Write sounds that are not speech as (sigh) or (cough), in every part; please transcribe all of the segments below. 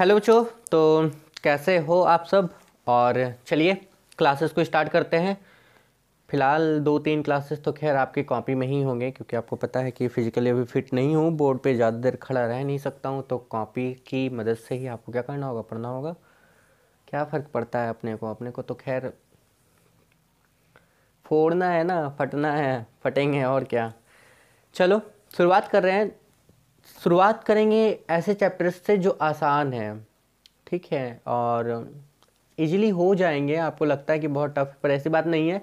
hello बच्चों तो कैसे हो आप सब और चलिए क्लासेस को स्टार्ट करते हैं फ़िलहाल दो तीन क्लासेस तो खैर आपकी कॉपी में ही होंगे क्योंकि आपको पता है कि फ़िज़िकली अभी फिट नहीं हूँ बोर्ड पे ज़्यादा देर खड़ा रह नहीं सकता हूँ तो कॉपी की मदद से ही आपको क्या करना होगा पढ़ना होगा क्या फ़र्क पड़ता है अपने को अपने को तो खैर फोड़ना है ना फटना है फटेंगे और क्या चलो शुरुआत कर रहे हैं शुरुआत करेंगे ऐसे चैप्टर्स से जो आसान हैं ठीक है और इजीली हो जाएंगे आपको लगता है कि बहुत टफ पर ऐसी बात नहीं है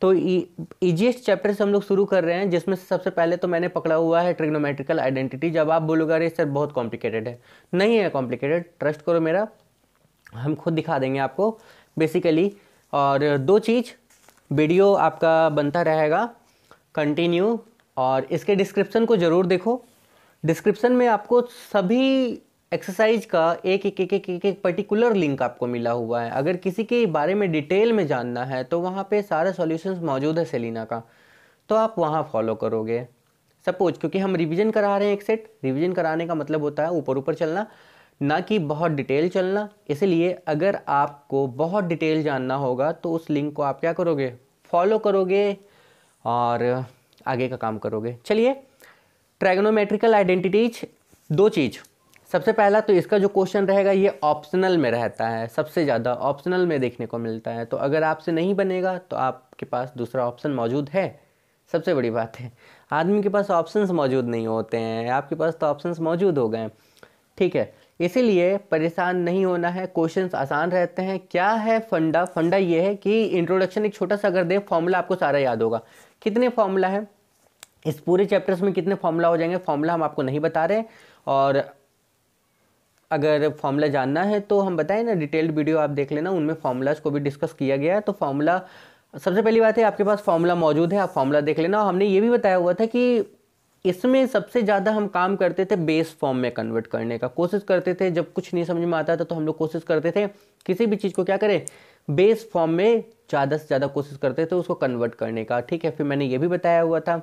तो ईजिएस्ट चैप्टर से हम लोग शुरू कर रहे हैं जिसमें से सबसे पहले तो मैंने पकड़ा हुआ है ट्रिग्नोमेट्रिकल आइडेंटिटी जब आप बोलोगे अरे सर बहुत कॉम्प्लिकेटेड है नहीं है कॉम्प्लिकेटेड ट्रस्ट करो मेरा हम खुद दिखा देंगे आपको बेसिकली और दो चीज़ वीडियो आपका बनता रहेगा कंटिन्यू और इसके डिस्क्रिप्शन को ज़रूर देखो डिस्क्रिप्शन में आपको सभी एक्सरसाइज का एक एक एक एक एक, एक पर्टिकुलर लिंक आपको मिला हुआ है अगर किसी के बारे में डिटेल में जानना है तो वहाँ पे सारा सॉल्यूशंस मौजूद है सेलिना का तो आप वहाँ फॉलो करोगे सपोज क्योंकि हम रिवीजन करा रहे हैं एक सेट रिवीजन कराने का मतलब होता है ऊपर ऊपर चलना ना कि बहुत डिटेल चलना इसलिए अगर आपको बहुत डिटेल जानना होगा तो उस लिंक को आप क्या करोगे फॉलो करोगे और आगे का काम करोगे चलिए ट्रैगनोमेट्रिकल आइडेंटिटीज दो चीज़ सबसे पहला तो इसका जो क्वेश्चन रहेगा ये ऑप्शनल में रहता है सबसे ज़्यादा ऑप्शनल में देखने को मिलता है तो अगर आपसे नहीं बनेगा तो आपके पास दूसरा ऑप्शन मौजूद है सबसे बड़ी बात है आदमी के पास ऑप्शंस मौजूद नहीं होते हैं आपके पास तो ऑप्शंस मौजूद हो गए ठीक है इसीलिए परेशान नहीं होना है क्वेश्चंस आसान रहते हैं क्या है फंडा फंडा ये है कि इंट्रोडक्शन एक छोटा सा अगर दें फॉर्मूला आपको सारा याद होगा कितने फॉर्मूला है इस पूरे चैप्टर्स में कितने फॉर्मूला हो जाएंगे फॉर्मूला हम आपको नहीं बता रहे और अगर फॉर्मूला जानना है तो हम बताएं ना डिटेल्ड वीडियो आप देख लेना उनमें फॉर्मूलाज को भी डिस्कस किया गया है तो फॉर्मूला सबसे पहली बात है आपके पास फॉर्मूला मौजूद है आप फॉर्मूला देख लेना और हमने ये भी बताया हुआ था कि इसमें सबसे ज़्यादा हम काम करते थे बेस फॉर्म में कन्वर्ट करने का कोशिश करते थे जब कुछ नहीं समझ में आता था तो हम लोग कोशिश करते थे किसी भी चीज़ को क्या करें बेस फॉर्म में ज़्यादा से ज़्यादा कोशिश करते थे उसको कन्वर्ट करने का ठीक है फिर मैंने ये भी बताया हुआ था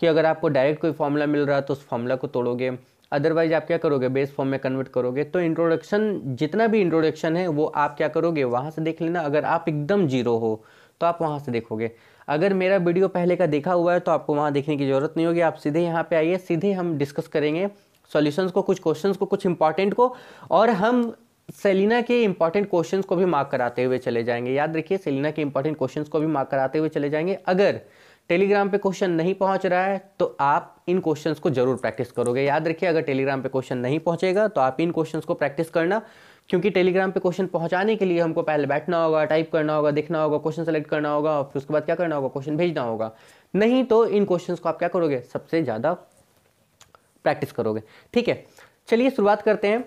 कि अगर आपको डायरेक्ट कोई फॉर्मूला मिल रहा है तो उस फॉर्मूला को तोड़ोगे अदरवाइज आप क्या करोगे बेस फॉर्म में कन्वर्ट करोगे तो इंट्रोडक्शन जितना भी इंट्रोडक्शन है वो आप क्या करोगे वहाँ से देख लेना अगर आप एकदम जीरो हो तो आप वहाँ से देखोगे अगर मेरा वीडियो पहले का देखा हुआ है तो आपको वहाँ देखने की ज़रूरत नहीं होगी आप सीधे यहाँ पे आइए सीधे हम डिस्कस करेंगे सॉल्यूशंस को कुछ क्वेश्चंस को कुछ इंपॉर्टेंट को और हम सेलिना के इंपॉर्टेंट क्वेश्चंस को भी मार्क कराते हुए चले जाएंगे याद रखिए सेलिना के इंपॉर्टेंट क्वेश्चंस को भी मार्क कराते हुए चले जाएंगे अगर टेलीग्राम पे क्वेश्चन नहीं पहुंच रहा है तो आप इन क्वेश्चंस को जरूर प्रैक्टिस करोगे याद रखिए अगर टेलीग्राम पे क्वेश्चन नहीं पहुंचेगा तो आप इन क्वेश्चंस को प्रैक्टिस करना क्योंकि टेलीग्राम पे क्वेश्चन पहुंचाने के लिए हमको पहले बैठना होगा टाइप करना होगा देखना होगा क्वेश्चन सेलेक्ट करना होगा और फिर उसके बाद क्या करना होगा क्वेश्चन भेजना होगा नहीं तो इन क्वेश्चन को आप क्या करोगे सबसे ज़्यादा प्रैक्टिस करोगे ठीक है चलिए शुरुआत करते हैं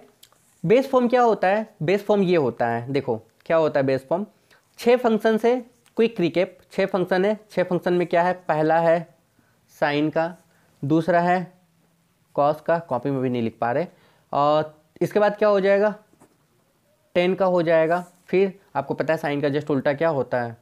बेस फॉर्म क्या होता है बेस फॉर्म ये होता है देखो क्या होता है बेस फॉर्म छः फंक्शन से क्विक रिकेप छः फंक्शन है छः फंक्शन में क्या है पहला है साइन का दूसरा है कॉस का कॉपी में भी नहीं लिख पा रहे और इसके बाद क्या हो जाएगा टेन का हो जाएगा फिर आपको पता है साइन का जस्ट उल्टा क्या होता है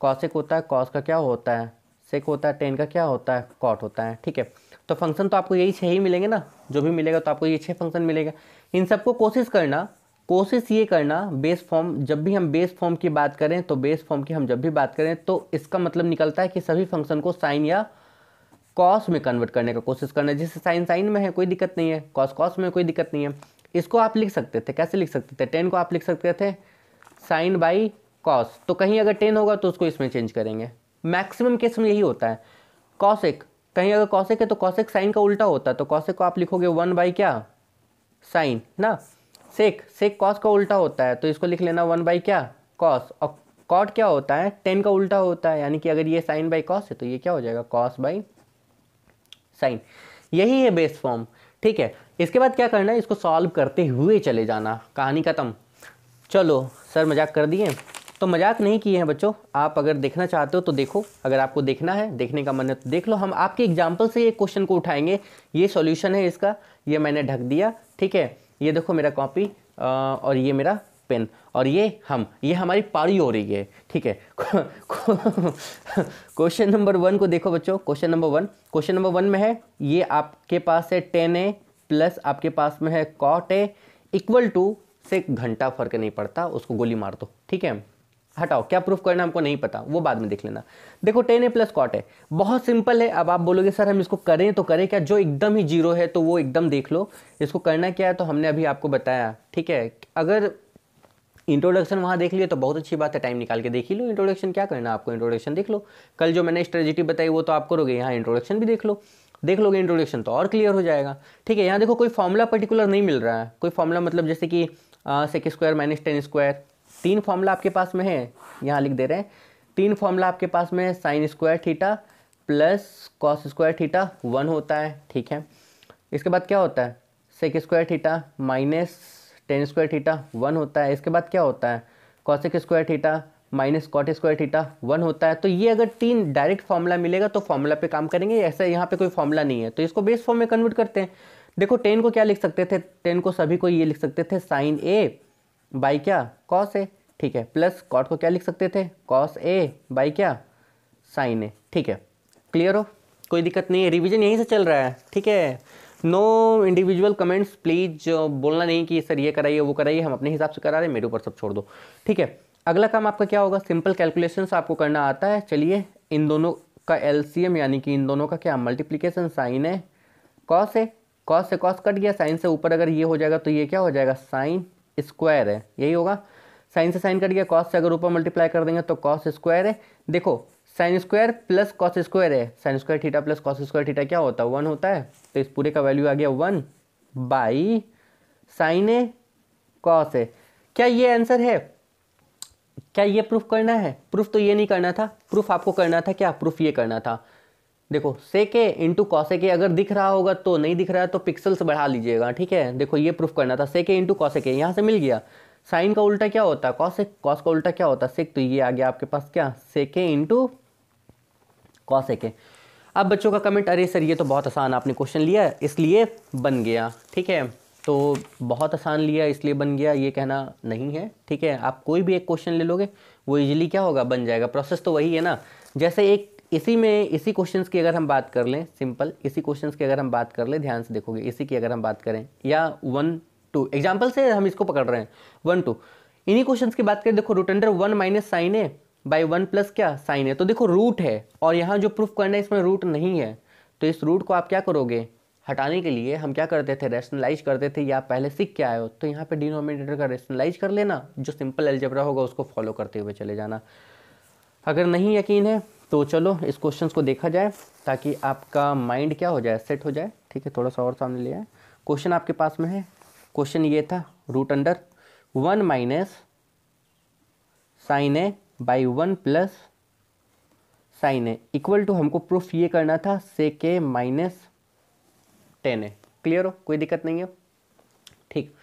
कॉसिक होता है कॉस का क्या होता है सेक होता है टेन का क्या होता है कॉट होता है ठीक है तो फंक्शन तो आपको यही छः ही मिलेंगे ना जो भी मिलेगा तो आपको ये छः फंक्शन मिलेगा इन सबको कोशिश करना कोशिश ये करना बेस फॉर्म जब भी हम बेस फॉर्म की बात करें तो बेस फॉर्म की हम जब भी बात करें तो इसका मतलब निकलता है कि सभी फंक्शन को साइन या कॉस में कन्वर्ट करने का कोशिश करना जिससे साइन साइन में है कोई दिक्कत नहीं है कॉस कॉस में कोई दिक्कत नहीं है इसको आप लिख सकते थे कैसे लिख सकते थे टेन को आप लिख सकते थे साइन बाई कॉस तो कहीं अगर टेन होगा तो उसको इसमें चेंज करेंगे मैक्सिमम केस में यही होता है कॉसिक कहीं अगर कॉसिक है तो कॉसिक साइन का उल्टा होता है तो कॉसिक को आप लिखोगे वन बाई क्या साइन ना सेक सेक कॉस का उल्टा होता है तो इसको लिख लेना वन बाई क्या कॉस और कॉट क्या होता है टेन का उल्टा होता है यानी कि अगर ये साइन बाई कॉस है तो ये क्या हो जाएगा कॉस बाई साइन यही है बेस फॉर्म ठीक है इसके बाद क्या करना है इसको सॉल्व करते हुए चले जाना कहानी ख़त्म चलो सर मजाक कर दिए तो मजाक नहीं किए हैं बच्चों आप अगर देखना चाहते हो तो देखो अगर आपको देखना है देखने का मन है तो देख लो हम आपके एग्जाम्पल से ये क्वेश्चन को उठाएंगे ये सॉल्यूशन है इसका ये मैंने ढक दिया ठीक है ये देखो मेरा कॉपी और ये मेरा पेन और ये हम ये हमारी पारी हो रही है ठीक है क्वेश्चन नंबर वन को देखो बच्चों question number one question number one में है ये आपके पास है टेन ए प्लस आपके पास में है कॉट ए इक्वल टू से घंटा फर्क नहीं पड़ता उसको गोली मार दो ठीक है हटाओ क्या प्रूफ करना हमको नहीं पता वो बाद में देख लेना देखो टेन ए प्लस कॉट है बहुत सिंपल है अब आप बोलोगे सर हम इसको करें तो करें क्या जो एकदम ही जीरो है तो वो एकदम देख लो इसको करना क्या है तो हमने अभी आपको बताया ठीक है अगर इंट्रोडक्शन वहाँ देख लिया तो बहुत अच्छी बात है टाइम निकाल के देख ही लो इंट्रोडक्शन क्या करना आपको इंट्रोडक्शन देख लो कल जो मैंने स्ट्रेटेजी बताई वो तो आप करोगे यहाँ इंट्रोडक्शन भी देख लो देख लोगे इंट्रोडक्शन तो और क्लियर हो जाएगा ठीक है यहाँ देखो कोई फॉर्मूला पर्टिकुलर नहीं मिल रहा है कोई फॉर्मूला मतलब जैसे कि sec square minus tan square तीन फॉर्मूला आपके पास में है यहाँ लिख दे रहे हैं तीन फॉर्मूला आपके पास में है sine square theta plus cos square theta one होता है ठीक है इसके बाद क्या होता है sec square theta minus tan square theta one होता है इसके बाद क्या होता है cosec square theta minus cot square theta one होता है तो ये अगर तीन डायरेक्ट फॉर्मूला मिलेगा तो फॉर्मूला पे काम करेंगे ऐसा यहाँ पे कोई फॉर्मूला नहीं है तो इसको बेस फॉर्म में कन्वर्ट करते हैं देखो टेन को क्या लिख सकते थे टेन को सभी को ये लिख सकते थे साइन ए बाई क्या कॉस ए ठीक है प्लस कॉट को क्या लिख सकते थे कॉस ए बाई क्या साइन ए ठीक है क्लियर हो कोई दिक्कत नहीं है रिविजन यहीं से चल रहा है ठीक है नो इंडिविजुअल कमेंट्स प्लीज़ बोलना नहीं कि सर ये कराइए वो कराइए हम अपने हिसाब से करा रहे हैं मेरे ऊपर सब छोड़ दो ठीक है अगला काम आपका क्या होगा सिंपल कैलकुलेशन आपको करना आता है चलिए इन दोनों का एलसीएम यानी कि इन दोनों का क्या मल्टीप्लीकेशन साइन है कॉस है कॉस से कॉस कट गया साइन से ऊपर अगर ये हो जाएगा तो ये क्या हो जाएगा साइन स्क्वायर है यही होगा साइन से साइन कट गया कॉस से अगर ऊपर मल्टीप्लाई कर देंगे तो कॉस स्क्वायर है देखो sine square plus cos square है sine square theta plus cos square theta क्या होता है वन होता है तो इस पूरे का वैल्यू आ गया वन बाई साइन है कॉस है क्या ये आंसर है क्या ये प्रूफ करना है प्रूफ तो ये नहीं करना था प्रूफ आपको करना था क्या प्रूफ ये करना था देखो सेक ए इंटू कॉसेक अगर दिख रहा होगा तो नहीं दिख रहा है तो पिक्सल्स बढ़ा लीजिएगा ठीक है देखो ये प्रूफ करना था सेक ए इंटू कॉसेक यहाँ से मिल गया साइन का उल्टा क्या होता है कौसे कॉस का उल्टा क्या होता है सेक तो ये आ गया आपके पास क्या सेक ए इंटू कॉसेक अब बच्चों का कमेंट अरे सर ये तो बहुत आसान आपने क्वेश्चन लिया इसलिए बन गया ठीक है तो बहुत आसान लिया इसलिए बन गया ये कहना नहीं है ठीक है आप कोई भी एक क्वेश्चन ले लोगे वो इजीली क्या होगा बन जाएगा प्रोसेस तो वही है ना जैसे एक इसी में इसी क्वेश्चंस की अगर हम बात कर लें सिंपल इसी क्वेश्चंस की अगर हम बात कर लें ध्यान से देखोगे इसी की अगर हम बात करें या वन टू एग्जाम्पल से हम इसको पकड़ रहे हैं वन टू इन्हीं क्वेश्चंस की बात करें देखो root under one minus sine है बाई वन प्लस क्या साइन है तो देखो रूट है और यहाँ जो प्रूफ करना है इसमें रूट नहीं है तो इस रूट को आप क्या करोगे हटाने के लिए हम क्या करते थे रैशनलाइज करते थे या पहले सीख के आए हो तो यहाँ पे डिनोमिनेटर का रैशनलाइज कर लेना जो सिंपल एल्जेब्रा होगा उसको फॉलो करते हुए चले जाना अगर नहीं यकीन है तो चलो इस क्वेश्चन को देखा जाए ताकि आपका माइंड क्या हो जाए सेट हो जाए ठीक है थोड़ा सा और सामने ले आए क्वेश्चन आपके पास में है क्वेश्चन ये था root under one minus sine A by one plus sine A equal to हमको प्रूफ ये करना था से के माइनस टेन ए क्लियर हो कोई दिक्कत नहीं है ठीक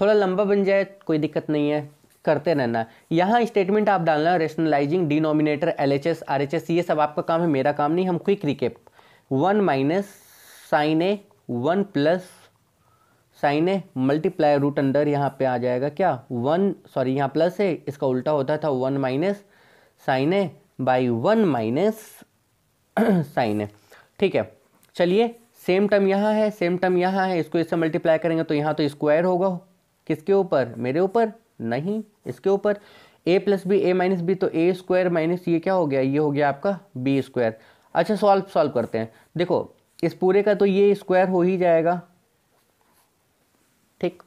थोड़ा लंबा बन जाए कोई दिक्कत नहीं है करते रहना यहाँ स्टेटमेंट आप डालना rationalising denominator L H S R H S ये सब आपका काम है मेरा काम नहीं हम quick recap one minus sine A one plus sine A multiply root under यहाँ पे आ जाएगा क्या वन सॉरी यहाँ प्लस है इसका उल्टा होता था one minus sine A by one minus sine A ठीक है चलिए सेम टर्म यहाँ है सेम टर्म यहाँ है इसको इससे मल्टीप्लाई करेंगे तो यहाँ तो स्क्वायर होगा किसके ऊपर मेरे ऊपर नहीं इसके ऊपर A plus B A minus B तो ए स्क्वायर माइनस ये क्या हो गया ये हो गया आपका बी स्क्वायर अच्छा सॉल्व सॉल्व करते हैं देखो इस पूरे का तो ये स्क्वायर हो ही जाएगा ठीक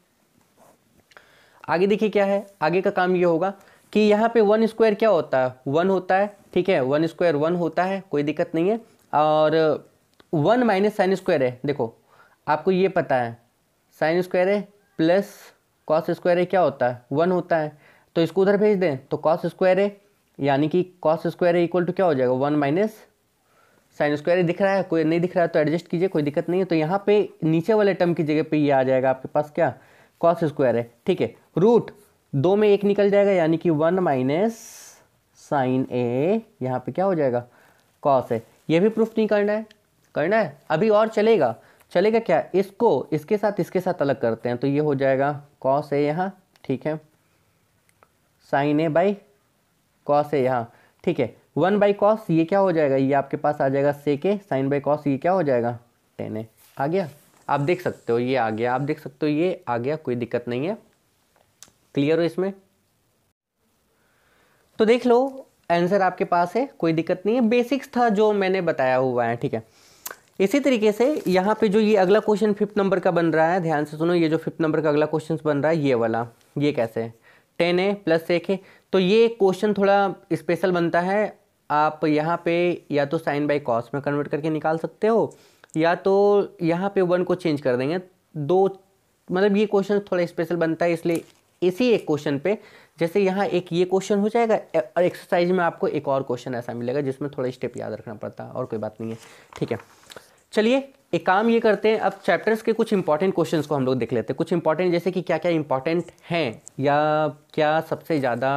आगे देखिए क्या है आगे का काम ये होगा कि यहाँ पे वन स्क्वायर क्या होता है वन होता है ठीक है वन स्क्वायर वन होता है कोई दिक्कत नहीं है और वन माइनस साइन स्क्वायर है देखो आपको ये पता है साइन स्क्वायर है प्लस कॉस स्क्वायर ए क्या होता है वन होता है तो इसको उधर भेज दें तो कॉस स्क्वायर ए यानी कि cos square A equal to क्या हो जाएगा वन माइनस साइन स्क्वायर दिख रहा है कोई नहीं दिख रहा है तो एडजस्ट कीजिए कोई दिक्कत नहीं है तो यहाँ पे नीचे वाले टर्म की जगह पे ये आ जाएगा आपके पास क्या कॉस स्क्वायर है ठीक है रूट दो में एक निकल जाएगा यानी कि वन माइनस साइन ए यहाँ पे क्या हो जाएगा कॉस है ये भी प्रूफ नहीं करना है करना है अभी और चलेगा चलेगा क्या इसको इसके साथ इसके साथ अलग करते हैं तो ये हो जाएगा कॉस ए यहाँ ठीक है साइन ए बाई कॉस है यहाँ ठीक है वन बाई कॉस ये क्या हो जाएगा ये आपके पास आ जाएगा से के साइन बाई कॉस ये क्या हो जाएगा टेन ए आ गया आप देख सकते हो ये आ गया आप देख सकते हो ये आ गया कोई दिक्कत नहीं है क्लियर हो इसमें तो देख लो आंसर आपके पास है कोई दिक्कत नहीं है बेसिक्स था जो मैंने बताया हुआ है ठीक है इसी तरीके से यहाँ पे जो ये अगला क्वेश्चन फिफ्थ नंबर का बन रहा है ध्यान से सुनो ये जो फिफ्थ नंबर का अगला क्वेश्चन बन रहा है ये वाला ये कैसे टेन ए प्लस एक है तो ये क्वेश्चन थोड़ा स्पेशल बनता है आप यहाँ पे या तो साइन बाई कॉस में कन्वर्ट करके निकाल सकते हो या तो यहाँ पे वन को चेंज कर देंगे दो मतलब ये क्वेश्चन थोड़ा स्पेशल बनता है इसलिए इसी एक क्वेश्चन पे जैसे यहाँ एक ये क्वेश्चन हो जाएगा और एक्सरसाइज में आपको एक और क्वेश्चन ऐसा मिलेगा जिसमें थोड़ा स्टेप याद रखना पड़ता है और कोई बात नहीं है ठीक है चलिए एक काम ये करते हैं अब चैप्टर्स के कुछ इंपॉर्टेंट क्वेश्चंस को हम लोग देख लेते हैं कुछ इंपॉर्टेंट जैसे कि क्या क्या इंपॉर्टेंट हैं या क्या सबसे ज़्यादा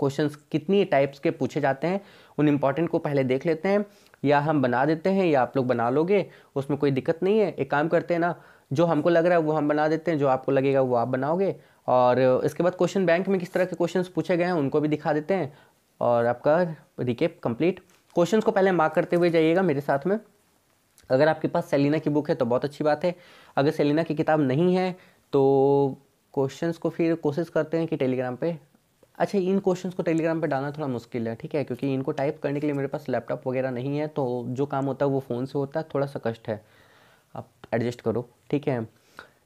क्वेश्चंस कितनी टाइप्स के पूछे जाते हैं उन इम्पॉर्टेंट को पहले देख लेते हैं या हम बना देते हैं या आप लोग बना लोगे उसमें कोई दिक्कत नहीं है एक काम करते हैं ना जो हमको लग रहा है वो हम बना देते हैं जो आपको लगेगा वो आप बनाओगे और इसके बाद क्वेश्चन बैंक में किस तरह के क्वेश्चन पूछे गए हैं उनको भी दिखा देते हैं और आपका रिकेप कंप्लीट क्वेश्चन को पहले मार्क करते हुए जाइएगा मेरे साथ में अगर आपके पास सेलिना की बुक है तो बहुत अच्छी बात है अगर सेलिना की किताब नहीं है तो क्वेश्चंस को फिर कोशिश करते हैं कि टेलीग्राम पे अच्छा इन क्वेश्चंस को टेलीग्राम पे डालना थोड़ा मुश्किल है ठीक है क्योंकि इनको टाइप करने के लिए मेरे पास लैपटॉप वगैरह नहीं है तो जो काम होता है वो फ़ोन से होता है थोड़ा सा कष्ट है आप एडजस्ट करो ठीक है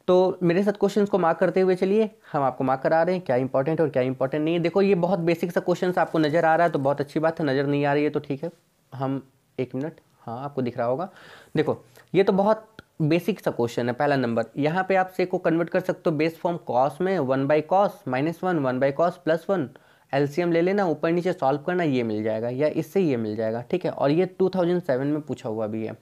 तो मेरे साथ क्वेश्चंस को मार्क करते हुए चलिए हम आपको मार्क करा रहे हैं क्या इंपॉर्टेंट और क्या इंपॉर्टेंट नहीं है देखो ये बहुत बेसिक सा क्वेश्चन आपको नज़र आ रहा है तो बहुत अच्छी बात है नज़र नहीं आ रही है तो ठीक है हम एक मिनट हाँ आपको दिख रहा होगा देखो ये तो बहुत बेसिक सा क्वेश्चन है पहला नंबर यहाँ पे आप से को कन्वर्ट कर सकते हो बेस फॉर्म कॉस में one by cos minus one one by cos plus one LCM ले लेना ऊपर नीचे सॉल्व करना ये मिल जाएगा या इससे ये मिल जाएगा ठीक है और ये 2007 में पूछा हुआ भी है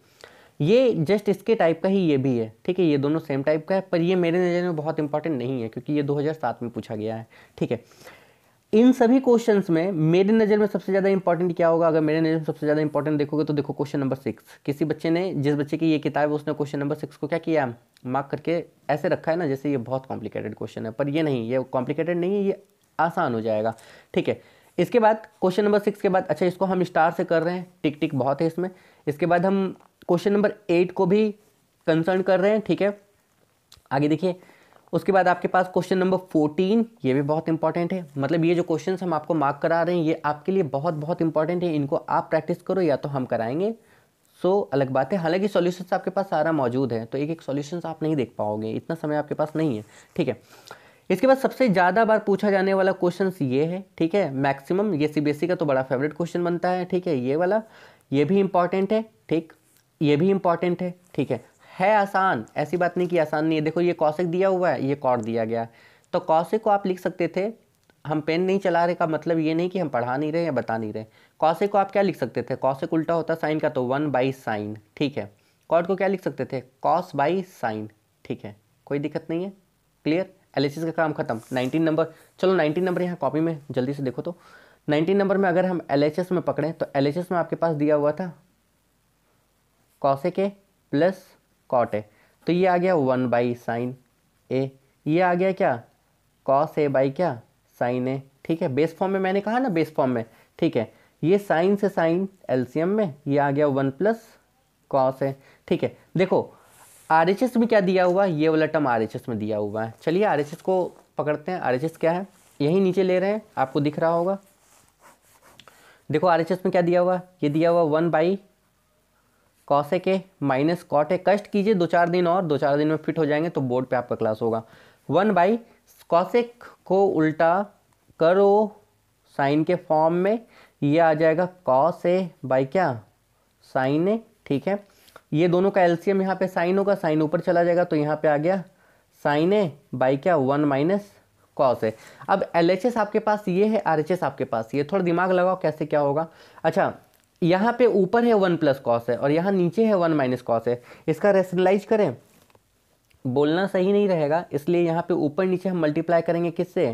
ये जस्ट इसके टाइप का ही ये भी है ठीक है ये दोनों सेम टाइप का है पर ये मेरे नज़र में बहुत इंपॉर्टेंट नहीं है क्योंकि ये 2007 में पूछा गया है ठीक है इन सभी क्वेश्चंस में मेरे नज़र में सबसे ज़्यादा इंपॉर्टेंट क्या होगा अगर मेरे नज़र में सबसे ज़्यादा इंपॉर्टेंट देखोगे तो देखो क्वेश्चन नंबर सिक्स किसी बच्चे ने जिस बच्चे की ये किताब है उसने क्वेश्चन नंबर सिक्स को क्या किया मार्क करके ऐसे रखा है ना जैसे ये बहुत कॉम्प्लिकेटेड क्वेश्चन है पर ये नहीं ये कॉम्प्लिकेटेड नहीं है ये आसान हो जाएगा ठीक है इसके बाद क्वेश्चन नंबर सिक्स के बाद अच्छा इसको हम स्टार से कर रहे हैं टिक टिक बहुत है इसमें इसके बाद हम क्वेश्चन नंबर एट को भी कंसर्न कर रहे हैं ठीक है आगे देखिए उसके बाद आपके पास क्वेश्चन नंबर फोर्टीन ये भी बहुत इंपॉर्टेंट है मतलब ये जो क्वेश्चन हम आपको मार्क करा रहे हैं ये आपके लिए बहुत बहुत इंपॉर्टेंट है इनको आप प्रैक्टिस करो या तो हम कराएंगे सो so, अलग बात है हालांकि सॉल्यूशंस आपके पास सारा मौजूद है तो एक एक सॉल्यूशंस आप नहीं देख पाओगे इतना समय आपके पास नहीं है ठीक है इसके बाद सबसे ज़्यादा बार पूछा जाने वाला क्वेश्चन ये है ठीक है मैक्सिमम ये सी e का तो बड़ा फेवरेट क्वेश्चन बनता है ठीक है ये वाला ये भी इंपॉर्टेंट है ठीक ये भी इंपॉर्टेंट है ठीक है है आसान ऐसी बात नहीं कि आसान नहीं है देखो ये कौशिक दिया हुआ है ये कॉड दिया गया तो कौशिक को आप लिख सकते थे हम पेन नहीं चला रहे का मतलब ये नहीं कि हम पढ़ा नहीं रहे या बता नहीं रहे कौशिक को आप क्या लिख सकते थे कौशिक उल्टा होता साइन का तो वन बाई साइन ठीक है कॉड को क्या लिख सकते थे कॉस बाई साइन ठीक है कोई दिक्कत नहीं है क्लियर एलिसिस का काम खत्म नाइनटीन नंबर चलो नाइनटीन नंबर यहाँ कॉपी में जल्दी से देखो तो नाइनटीन नंबर में अगर हम एल में पकड़ें तो एल में आपके पास दिया हुआ था कौसे के प्लस कॉट ए तो ये आ गया वन बाई साइन ए ये आ गया क्या कॉस ए बाई क्या साइन ए ठीक है बेस फॉर्म में मैंने कहा ना बेस फॉर्म में ठीक है ये साइन से साइन एलसीएम में ये आ गया वन प्लस कॉस है ठीक है देखो आर एच एस में क्या दिया हुआ है ये वाला टर्म आर एच एस में दिया हुआ है चलिए आर एच एस को पकड़ते हैं आर एच एस क्या है यहीं नीचे ले रहे हैं आपको दिख रहा होगा देखो आर एच एस में क्या दिया हुआ ये दिया हुआ one by cosec A minus cot है कष्ट कीजिए दो चार दिन और दो चार दिन में फिट हो जाएंगे तो बोर्ड पे आपका क्लास होगा वन बाई कौशिक को उल्टा करो साइन के फॉर्म में ये आ जाएगा कॉस ए बाई क्या साइन ए ठीक है ये दोनों का एल्सियम यहाँ पे साइन होगा साइन ऊपर चला जाएगा तो यहाँ पे आ गया साइन ए बाई क्या वन माइनस कॉस है अब एल आपके पास ये है आर आपके पास ये थोड़ा दिमाग लगाओ कैसे क्या होगा अच्छा यहाँ पे ऊपर है वन प्लस कॉस है और यहाँ नीचे है वन माइनस कॉस है इसका रेशनलाइज करें बोलना सही नहीं रहेगा इसलिए यहाँ पे ऊपर नीचे हम मल्टीप्लाई करेंगे किससे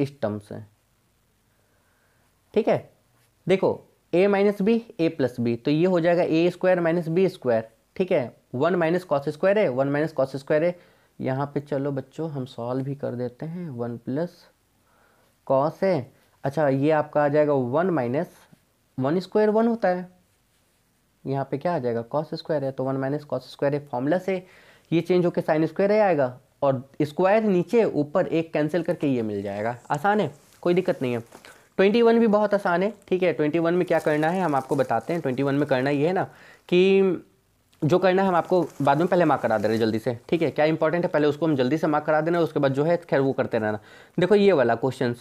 इस टर्म से ठीक है देखो A minus B A plus B तो ये हो जाएगा A square minus B square ठीक है वन माइनस कॉस स्क्वायर है वन माइनस कॉस स्क्वायर है यहाँ पे चलो बच्चों हम सॉल्व भी कर देते हैं वन प्लस कॉस है अच्छा ये आपका आ जाएगा one minus one square one होता है यहाँ पे क्या आ जाएगा कॉस स्क्वायर है तो वन माइनस कॉस स्क्वायर है फॉर्मूला से ये चेंज होकर साइन स्क्वायर है आएगा और स्क्वायर नीचे ऊपर एक कैंसिल करके ये मिल जाएगा आसान है कोई दिक्कत नहीं है ट्वेंटी वन भी बहुत आसान है ठीक है ट्वेंटी वन में क्या करना है हम आपको बताते हैं ट्वेंटी वन में करना ये है ना कि जो करना है हम आपको बाद में पहले माँ करा दे रहे जल्दी से ठीक है क्या इंपॉर्टेंट है पहले उसको हम जल्दी से माँ करा देना उसके बाद जो है खैर वो करते रहना देखो ये वाला क्वेश्चन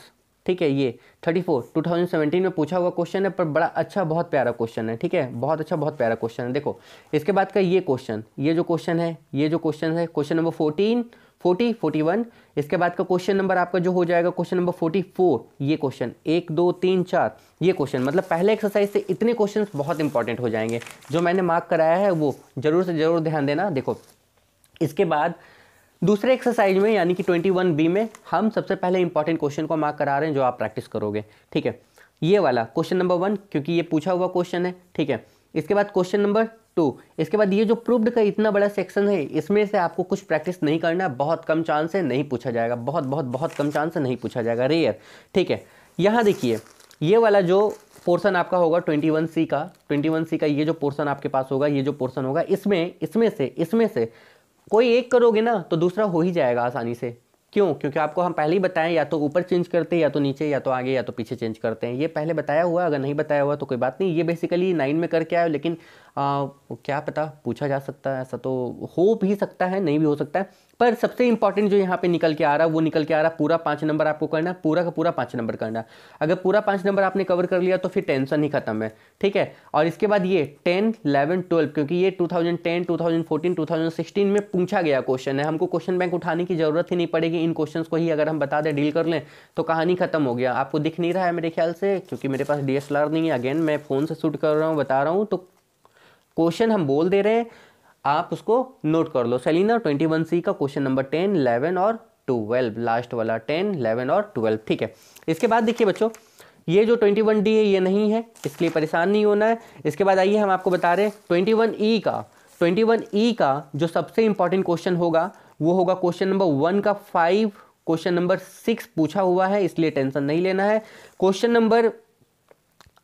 ठीक है ये 34 2017 में पूछा हुआ क्वेश्चन है पर बड़ा अच्छा बहुत प्यारा क्वेश्चन है ठीक है बहुत अच्छा बहुत प्यारा क्वेश्चन है देखो इसके बाद का ये क्वेश्चन ये जो क्वेश्चन है ये जो क्वेश्चन है question number fourteen forty forty one इसके बाद का क्वेश्चन नंबर आपका जो हो जाएगा क्वेश्चन नंबर फोर्टी फोर ये क्वेश्चन एक दो तीन चार ये क्वेश्चन मतलब पहले एक्सरसाइज से इतने क्वेश्चन बहुत इंपॉर्टेंट हो जाएंगे जो मैंने मार्क कराया है वो जरूर से जरूर ध्यान देना देखो इसके बाद दूसरे एक्सरसाइज में यानी कि ट्वेंटी वन बी में हम सबसे पहले इंपॉर्टेंट क्वेश्चन को मार्क करा रहे हैं जो आप प्रैक्टिस करोगे ठीक है ये वाला क्वेश्चन नंबर वन क्योंकि ये पूछा हुआ क्वेश्चन है ठीक है इसके बाद क्वेश्चन नंबर टू इसके बाद ये जो प्रूव्ड का इतना बड़ा सेक्शन है इसमें से आपको कुछ प्रैक्टिस नहीं करना है बहुत कम चांस है नहीं पूछा जाएगा बहुत बहुत बहुत कम चांस है नहीं पूछा जाएगा रेयर ठीक है यहाँ देखिए ये वाला जो पोर्सन आपका होगा सी का सी का ये जो पोर्सन आपके पास होगा ये जो पोर्सन होगा इसमें इसमें से इसमें से कोई एक करोगे ना तो दूसरा हो ही जाएगा आसानी से क्यों क्योंकि आपको हम पहले ही बताएं या तो ऊपर चेंज करते हैं या तो नीचे या तो आगे या तो पीछे चेंज करते हैं ये पहले बताया हुआ अगर नहीं बताया हुआ तो कोई बात नहीं ये बेसिकली नाइन में करके आए लेकिन आ, क्या पता पूछा जा सकता है ऐसा तो हो भी सकता है नहीं भी हो सकता है पर सबसे इंपॉर्टेंट जो यहाँ पे निकल के आ रहा है वो निकल के आ रहा है पूरा पाँच नंबर आपको करना है पूरा का पूरा पाँच नंबर करना अगर पूरा पाँच नंबर आपने कवर कर लिया तो फिर टेंशन ही खत्म है ठीक है और इसके बाद ये टेन इलेवन ट्वेल्व क्योंकि ये two thousand ten two thousand fourteen two thousand sixteen में पूछा गया क्वेश्चन है हमको क्वेश्चन बैंक उठाने की जरूरत ही नहीं पड़ेगी इन क्वेश्चन को ही अगर हम बता दें डील कर लें तो कहानी खत्म हो गया आपको दिख नहीं रहा है मेरे ख्याल से क्योंकि मेरे पास डी नहीं है अगेन मैं फ़ोन से शूट कर रहा हूँ बता रहा हूँ तो क्वेश्चन हम बोल दे रहे हैं आप उसको नोट कर लो सेलिना ट्वेंटी वन सी का क्वेश्चन नंबर टेन इलेवन और ट्वेल्व लास्ट वाला टेन इलेवन और ट्वेल्व ठीक है इसके बाद देखिए बच्चों ये जो ट्वेंटी वन डी है ये नहीं है इसलिए परेशान नहीं होना है इसके बाद आइए हम आपको बता रहे हैं ट्वेंटी वन ई का ट्वेंटी वन ई का जो सबसे इंपॉर्टेंट क्वेश्चन होगा वो होगा क्वेश्चन नंबर वन का फाइव क्वेश्चन नंबर सिक्स पूछा हुआ है इसलिए टेंशन नहीं लेना है क्वेश्चन नंबर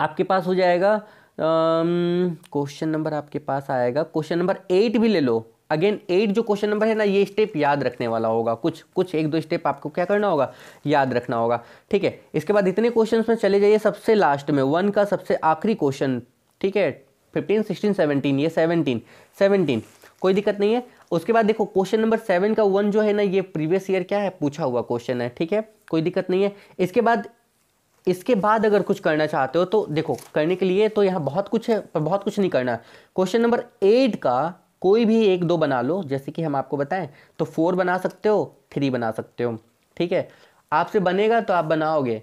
आपके पास हो जाएगा क्वेश्चन um, नंबर आपके पास आएगा क्वेश्चन नंबर एट भी ले लो अगेन एट जो क्वेश्चन नंबर है ना ये स्टेप याद रखने वाला होगा कुछ कुछ एक दो स्टेप आपको क्या करना होगा याद रखना होगा ठीक है इसके बाद इतने क्वेश्चंस में चले जाइए सबसे लास्ट में वन का सबसे आखिरी क्वेश्चन ठीक है फिफ्टीन सिक्सटीन सेवनटीन ये सेवनटीन सेवनटीन कोई दिक्कत नहीं है उसके बाद देखो क्वेश्चन नंबर सेवन का वन जो है ना ये प्रीवियस ईयर क्या है पूछा हुआ क्वेश्चन है ठीक है कोई दिक्कत नहीं है इसके बाद इसके बाद अगर कुछ करना चाहते हो तो देखो करने के लिए तो यहाँ बहुत कुछ है पर बहुत कुछ नहीं करना है क्वेश्चन नंबर एट का कोई भी एक दो बना लो जैसे कि हम आपको बताएं तो फोर बना सकते हो थ्री बना सकते हो ठीक है आपसे बनेगा तो आप बनाओगे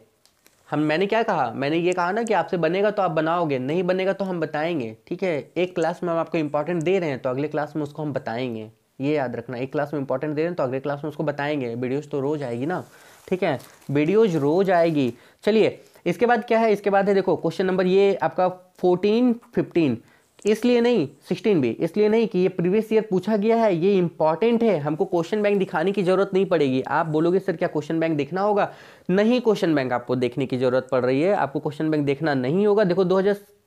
हम मैंने क्या कहा मैंने ये कहा ना कि आपसे बनेगा तो आप बनाओगे नहीं बनेगा तो हम बताएंगे ठीक है एक क्लास में हम आपको इंपॉर्टेंट दे रहे हैं तो अगले क्लास में उसको हम बताएंगे ये याद रखना एक क्लास में इंपॉर्टेंट दे रहे हैं तो अगले क्लास में उसको बताएंगे वीडियोज़ तो रोज़ आएगी ना ठीक है वीडियोज रोज आएगी चलिए इसके बाद क्या है इसके बाद है देखो क्वेश्चन नंबर ये आपका फोर्टीन फिफ्टीन इसलिए नहीं सिक्सटीन भी इसलिए नहीं कि ये प्रीवियस ईयर पूछा गया है ये इंपॉर्टेंट है हमको क्वेश्चन बैंक दिखाने की जरूरत नहीं पड़ेगी आप बोलोगे सर क्या क्वेश्चन बैंक देखना होगा नहीं क्वेश्चन बैंक आपको देखने की जरूरत पड़ रही है आपको क्वेश्चन बैंक देखना नहीं होगा देखो दो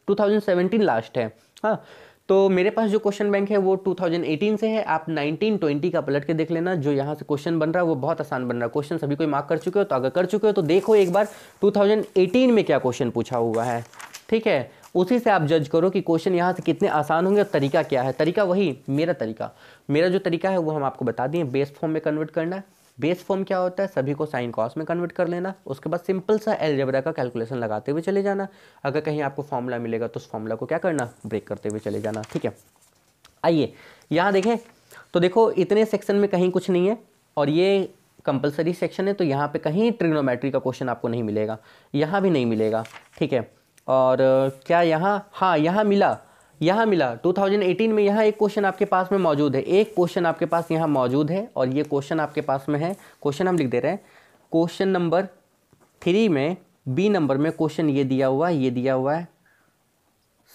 2017 लास्ट है हाँ तो मेरे पास जो क्वेश्चन बैंक है वो 2018 से है आप 1920 का पलट के देख लेना जो यहाँ से क्वेश्चन बन रहा है वो बहुत आसान बन रहा है क्वेश्चन सभी कोई मार्क कर चुके हो तो अगर कर चुके हो तो देखो एक बार 2018 में क्या क्वेश्चन पूछा हुआ है ठीक है उसी से आप जज करो कि क्वेश्चन यहाँ से कितने आसान होंगे और तरीका क्या है तरीका वही मेरा तरीका मेरा जो तरीका है वो हम आपको बता दिए बेस्ट फॉर्म में कन्वर्ट करना है बेस फॉर्म क्या होता है सभी को साइन कॉस में कन्वर्ट कर लेना उसके बाद सिंपल सा एलजेब्रा का कैलकुलेशन लगाते हुए चले जाना अगर कहीं आपको फॉर्मूला मिलेगा तो उस फॉर्मूला को क्या करना ब्रेक करते हुए चले जाना ठीक है आइए यहाँ देखें तो देखो इतने सेक्शन में कहीं कुछ नहीं है और ये कंपलसरी सेक्शन है तो यहाँ पे कहीं ट्रिग्नोमेट्री का क्वेश्चन आपको नहीं मिलेगा यहाँ भी नहीं मिलेगा ठीक है और क्या यहाँ हाँ यहाँ मिला यहाँ मिला 2018 में यहाँ एक क्वेश्चन आपके पास में मौजूद है एक क्वेश्चन आपके पास यहाँ मौजूद है और ये क्वेश्चन आपके पास में है क्वेश्चन हम लिख दे रहे हैं क्वेश्चन नंबर थ्री में बी नंबर में क्वेश्चन ये दिया हुआ है ये दिया हुआ है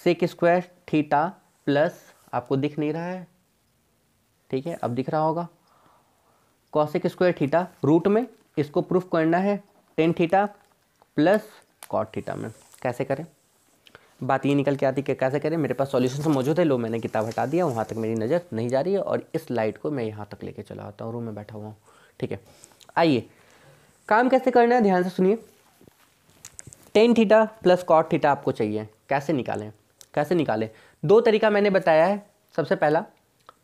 सेक स्क्वायर थीटा प्लस आपको दिख नहीं रहा है ठीक है अब दिख रहा होगा कॉसिक स्क्वायर थीटा रूट में इसको प्रूफ करना है tan theta plus cot theta में कैसे करें बात ये निकल के आती कि कैसे करें मेरे पास सॉल्यूशन तो मौजूद है लो मैंने किताब हटा दिया वहाँ तक मेरी नज़र नहीं जा रही है और इस लाइट को मैं यहाँ तक लेके चला आता हूँ रूम में बैठा हुआ हूँ ठीक है आइए काम कैसे करना है ध्यान से सुनिए tan theta plus cot theta आपको चाहिए कैसे निकालें कैसे निकालें दो तरीका मैंने बताया है सबसे पहला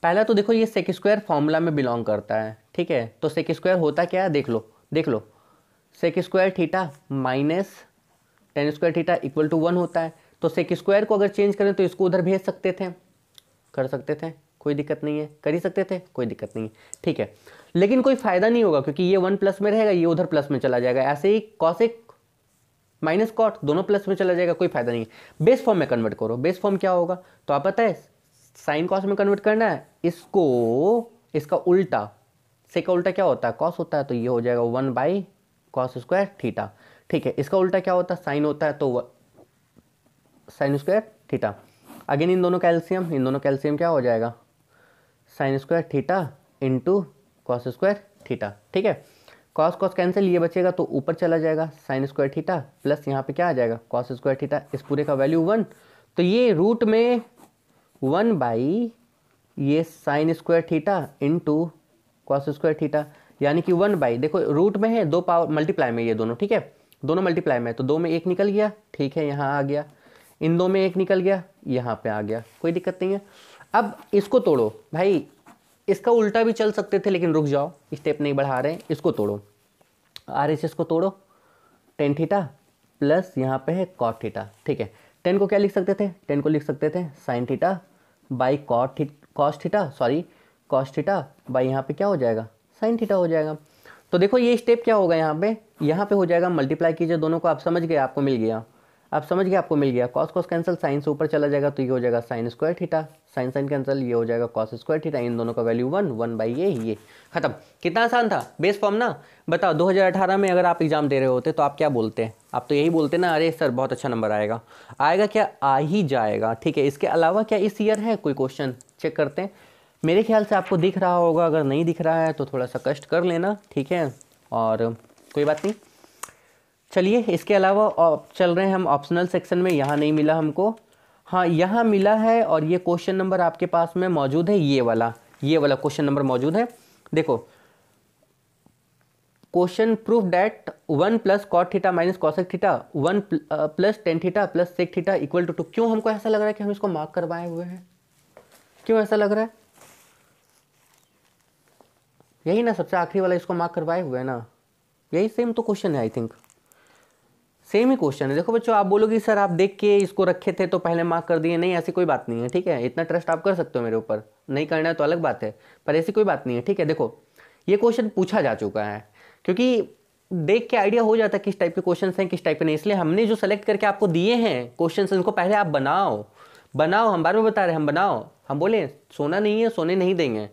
पहला तो देखो ये सेक स्क्वायर फॉर्मूला में बिलोंग करता है ठीक है तो सेक स्क्वायर होता क्या है देख लो देख लो sec square theta minus tan square theta equal to one होता है तो सेक स्क्वायर को अगर चेंज करें तो इसको उधर भेज सकते थे कर सकते थे कोई दिक्कत नहीं है कर ही सकते थे कोई दिक्कत नहीं है ठीक है लेकिन कोई फ़ायदा नहीं होगा क्योंकि ये वन प्लस में रहेगा ये उधर प्लस में चला जाएगा ऐसे ही कॉसिक माइनस कॉट दोनों प्लस में चला जाएगा कोई फायदा नहीं है बेस फॉर्म में कन्वर्ट करो बेस फॉर्म क्या होगा तो आप पता है साइन कॉस में कन्वर्ट करना है इसको इसका उल्टा से का उल्टा क्या होता है कॉस होता है तो ये हो जाएगा one by cos square theta ठीक है इसका उल्टा क्या होता है साइन होता है तो साइन स्क्वायर थीटा अगेन इन दोनों कैल्शियम इन दोनों कैल्शियम क्या हो जाएगा sine square theta into cos square theta ठीक है कॉस कॉस कैंसिल ये बचेगा तो ऊपर चला जाएगा साइन स्क्वायर थीटा प्लस यहाँ पे क्या आ जाएगा कॉस स्क्वायर थीटा इस पूरे का वैल्यू वन तो ये रूट में वन बाई ये sine square theta into cos square theta यानी कि वन बाई देखो रूट में है दो पावर मल्टीप्लाई में ये दोनों ठीक है दोनों मल्टीप्लाई में है तो दो में एक निकल गया ठीक है यहाँ आ गया इन दो में एक निकल गया यहाँ पे आ गया कोई दिक्कत नहीं है अब इसको तोड़ो भाई इसका उल्टा भी चल सकते थे लेकिन रुक जाओ स्टेप नहीं बढ़ा रहे इसको तोड़ो आर को तोड़ो टेन थीटा प्लस यहाँ पे है कॉट थीटा ठीक है टेन को क्या लिख सकते थे टेन को लिख सकते थे साइन थीटा बाई कॉट थी cos theta sorry cos theta by यहाँ पे क्या हो जाएगा साइन थीटा हो जाएगा तो देखो ये स्टेप क्या होगा यहाँ पे यहाँ पे हो जाएगा मल्टीप्लाई कीजिए दोनों को आप समझ गए आपको मिल गया आप समझ गए आपको मिल गया कॉस कॉस कैंसिल साइन से ऊपर चला जाएगा तो ये हो जाएगा sine square theta sine sine cancel ये हो जाएगा कॉस स्क्वायर थीटा इन दोनों का वैल्यू वन वन बाई ये ये खत्म कितना आसान था बेस फॉर्म ना बताओ 2018 में अगर आप एग्जाम दे रहे होते तो आप क्या बोलते हैं आप तो यही बोलते ना अरे सर बहुत अच्छा नंबर आएगा आएगा क्या आ ही जाएगा ठीक है इसके अलावा क्या इस ईयर है कोई क्वेश्चन चेक करते हैं मेरे ख्याल से आपको दिख रहा होगा अगर नहीं दिख रहा है तो थोड़ा सा कष्ट कर लेना ठीक है और कोई बात नहीं चलिए इसके अलावा चल रहे हैं हम ऑप्शनल सेक्शन में यहाँ नहीं मिला हमको हाँ यहाँ मिला है और ये क्वेश्चन नंबर आपके पास में मौजूद है ये वाला ये वाला क्वेश्चन नंबर मौजूद है देखो question proof that one plus cot theta minus cosec theta one plus tan theta plus sec theta equal to two क्यों हमको ऐसा लग रहा है कि हम इसको मार्क करवाए हुए हैं क्यों ऐसा लग रहा है यही ना सबसे आखिरी वाला इसको मार्क करवाए हुए हैं ना यही सेम तो क्वेश्चन है आई थिंक सेम ही क्वेश्चन है देखो बच्चों आप बोलोगे सर आप देख के इसको रखे थे तो पहले मार्क कर दिए नहीं ऐसी कोई बात नहीं है ठीक है इतना ट्रस्ट आप कर सकते हो मेरे ऊपर नहीं करना है तो अलग बात है पर ऐसी कोई बात नहीं है ठीक है देखो ये क्वेश्चन पूछा जा चुका है क्योंकि देख के आइडिया हो जाता है किस टाइप के क्वेश्चन हैं किस टाइप के नहीं इसलिए हमने जो सेलेक्ट करके आपको दिए हैं क्वेश्चन उनको पहले आप बनाओ बनाओ हम बार में बता रहे हैं हम बनाओ हम बोले सोना नहीं है सोने नहीं देंगे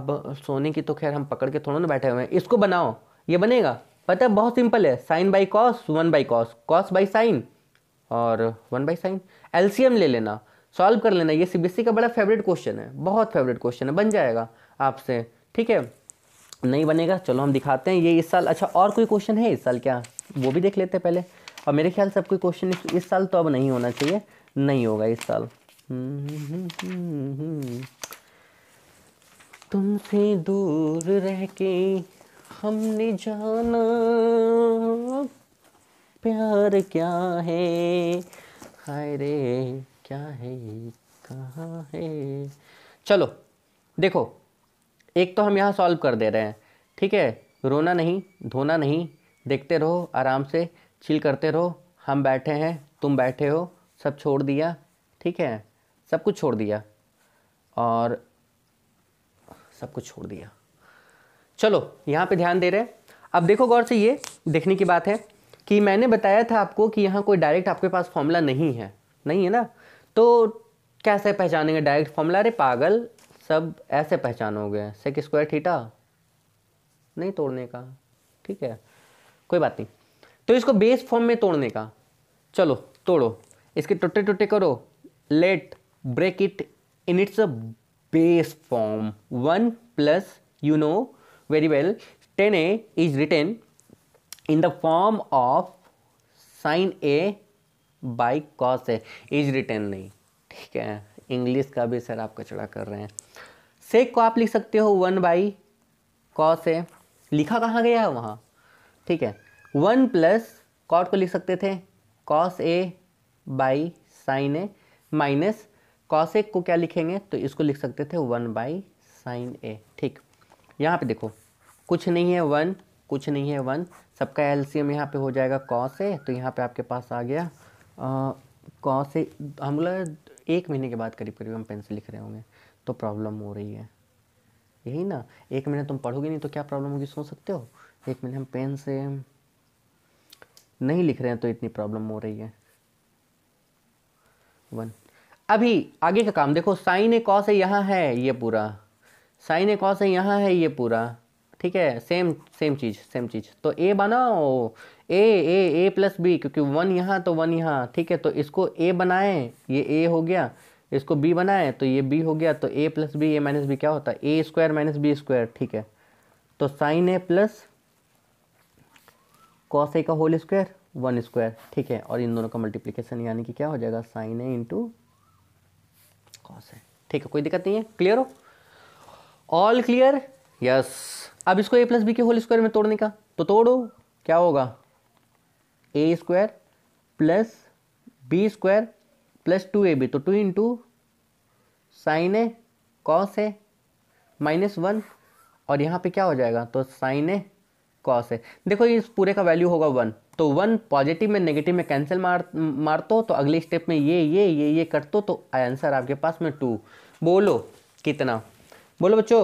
अब सोने की तो खैर हम पकड़ के थोड़ा ना बैठे हुए हैं इसको बनाओ ये बनेगा पता है बहुत सिंपल है sine by cos one by cos cos by sine और वन बाई साइन एम ले लेना सॉल्व कर लेना ये सी e का बड़ा फेवरेट क्वेश्चन है बहुत फेवरेट क्वेश्चन है बन जाएगा आपसे ठीक है नहीं बनेगा चलो हम दिखाते हैं ये इस साल अच्छा और कोई क्वेश्चन है इस साल क्या वो भी देख लेते हैं पहले और मेरे ख्याल से अब कोई क्वेश्चन इस, इस साल तो अब नहीं होना चाहिए नहीं होगा इस साल हम्म, हम्म, हम्म, तुमसे दूर रह के हमने जाना प्यार क्या है हाय रे क्या है ये कहाँ है चलो देखो एक तो हम यहाँ सॉल्व कर दे रहे हैं ठीक है रोना नहीं धोना नहीं देखते रहो आराम से चिल करते रहो हम बैठे हैं तुम बैठे हो सब छोड़ दिया ठीक है सब कुछ छोड़ दिया और सब कुछ छोड़ दिया चलो यहाँ पे ध्यान दे रहे हैं अब देखो गौर से ये देखने की बात है कि मैंने बताया था आपको कि यहाँ कोई डायरेक्ट आपके पास फॉर्मूला नहीं है नहीं है ना तो कैसे पहचानेंगे डायरेक्ट फॉर्मूला अरे पागल सब ऐसे पहचानोगे सेक स्क्वायर थीटा नहीं तोड़ने का ठीक है कोई बात नहीं तो इसको बेस फॉर्म में तोड़ने का चलो तोड़ो इसके टुटे टुटे करो let break it in its a base form one plus you know very well tan A is written in the form of sin a by cos a is written नहीं ठीक है इंग्लिश का भी सर आप कचड़ा कर रहे हैं सेक को आप लिख सकते हो वन बाई कॉस ए लिखा कहाँ गया है वहाँ ठीक है वन प्लस कॉट को लिख सकते थे cos A by sine A minus cos A को क्या लिखेंगे तो इसको लिख सकते थे वन बाई साइन ए ठीक यहाँ पे देखो कुछ नहीं है वन कुछ नहीं है वन सबका एलसीएम यहाँ पे हो जाएगा कॉस है तो यहाँ पे आपके पास आ गया कॉस से हम लोग एक महीने के बाद करीब करीब हम पेन से लिख रहे होंगे तो प्रॉब्लम हो रही है यही ना एक महीने तुम पढ़ोगे नहीं तो क्या प्रॉब्लम होगी सोच सकते हो एक महीने हम पेन से नहीं लिख रहे हैं तो इतनी प्रॉब्लम हो रही है वन अभी आगे का काम देखो साइन है कॉस है यहाँ है ये पूरा साइन ए कॉस है यहाँ है ये पूरा ठीक है सेम सेम चीज़ सेम चीज़ तो ए बनाओ A A A plus B क्योंकि वन यहाँ तो वन यहाँ ठीक है तो इसको ए बनाएं ये ए हो गया इसको बी बनाएं तो ये बी हो गया तो A plus B A minus B क्या होता है A square minus B square ठीक है तो sine A plus cos A का होल स्क्वायर वन स्क्वायर ठीक है और इन दोनों का मल्टीप्लीकेशन यानी कि क्या हो जाएगा sine A into cos A ठीक है कोई दिक्कत नहीं है क्लियर हो ऑल क्लियर यस अब इसको ए प्लस बी के होल स्क्वायर में तोड़ने का तो तोड़ो क्या होगा A square plus B square plus two A B तो two into sine A cos A minus one और यहाँ पे क्या हो जाएगा तो साइन ए कॉस है देखो इस पूरे का वैल्यू होगा वन तो वन पॉजिटिव में नेगेटिव में कैंसिल मार मार दो तो अगले स्टेप में ये ये ये ये कर दो तो आंसर आपके पास में टू बोलो कितना बोलो बच्चों